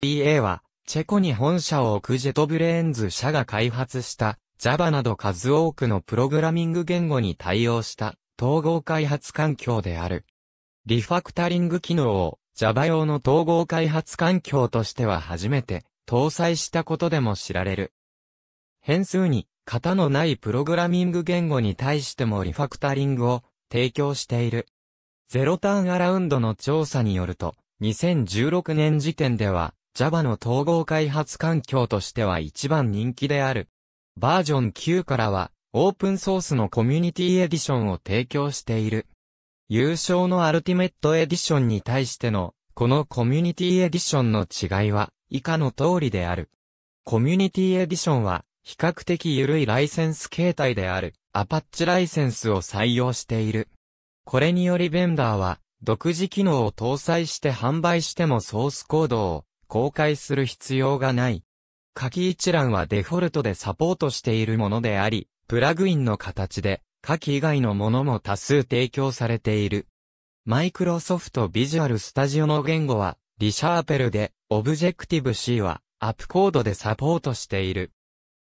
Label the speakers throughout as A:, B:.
A: BA は、チェコに本社を置くジェトブレーンズ社が開発した Java など数多くのプログラミング言語に対応した統合開発環境である。リファクタリング機能を Java 用の統合開発環境としては初めて搭載したことでも知られる。変数に型のないプログラミング言語に対してもリファクタリングを提供している。ゼロターンアラウンドの調査によると、2016年時点では、Java の統合開発環境としては一番人気である。バージョン9からは、オープンソースのコミュニティエディションを提供している。優勝のアルティメットエディションに対しての、このコミュニティエディションの違いは、以下の通りである。コミュニティエディションは、比較的緩いライセンス形態である、アパッチライセンスを採用している。これによりベンダーは、独自機能を搭載して販売してもソースコードを公開する必要がない。書き一覧はデフォルトでサポートしているものであり、プラグインの形で、書き以外のものも多数提供されている。マイクロソフトビジュアルスタジオの言語は、リシャーペルで、オブジェクティブ C は、アップコードでサポートしている。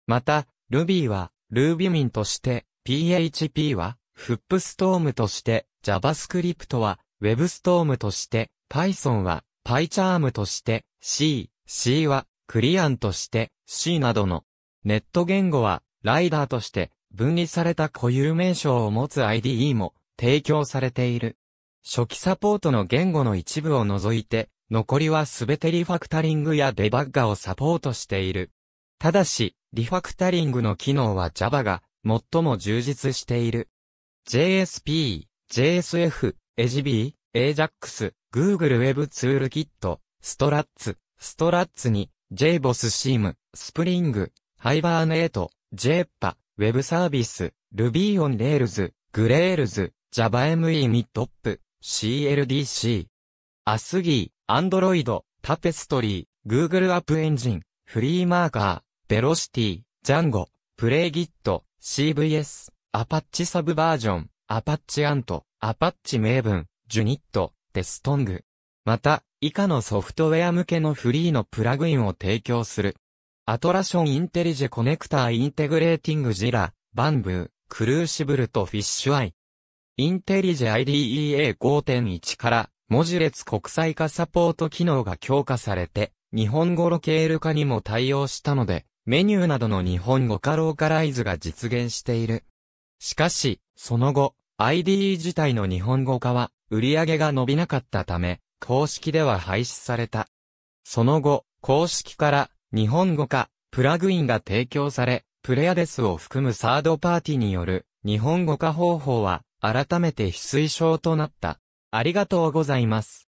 A: また、Ruby は、RubyMin として、PHP は、FipStorm として、JavaScript は、WebStorm として、Python は、PyCharm として、C、C は、クリアンとして、C などの、ネット言語は、ライダーとして、分離された固有名称を持つ IDE も、提供されている。初期サポートの言語の一部を除いて、残りはすべてリファクタリングやデバッガーをサポートしている。ただし、リファクタリングの機能は Java が最も充実している。JSP、JSF、AGB、AJAX、Google Web Toolkit、ストラッツ、ストラッツに、J ボスシーム、スプリング、ハイバーネート、J ッパ、ウェブサービス、Ruby on Rails、グレールズ、JavaME ミッドップ、CLDC、アスギー、アンドロイド、タペストリー、Google アップエンジン、フリーマーカー、ベロシティ、ジャンゴ、プレイギット、CVS、アパッチサブバージョン、アパッチアント、アパッチ名分、ジュニット、デストング。また、以下のソフトウェア向けのフリーのプラグインを提供する。アトラションインテリジェコネクターインテグレーティングジラ、バンブー、クルーシブルとフィッシュアイ。インテリジェ IDEA5.1 から文字列国際化サポート機能が強化されて、日本語ロケール化にも対応したので、メニューなどの日本語化ローカライズが実現している。しかし、その後、IDE 自体の日本語化は売り上げが伸びなかったため、公式では廃止された。その後、公式から日本語化、プラグインが提供され、プレアデスを含むサードパーティによる日本語化方法は改めて非推奨となった。ありがとうございます。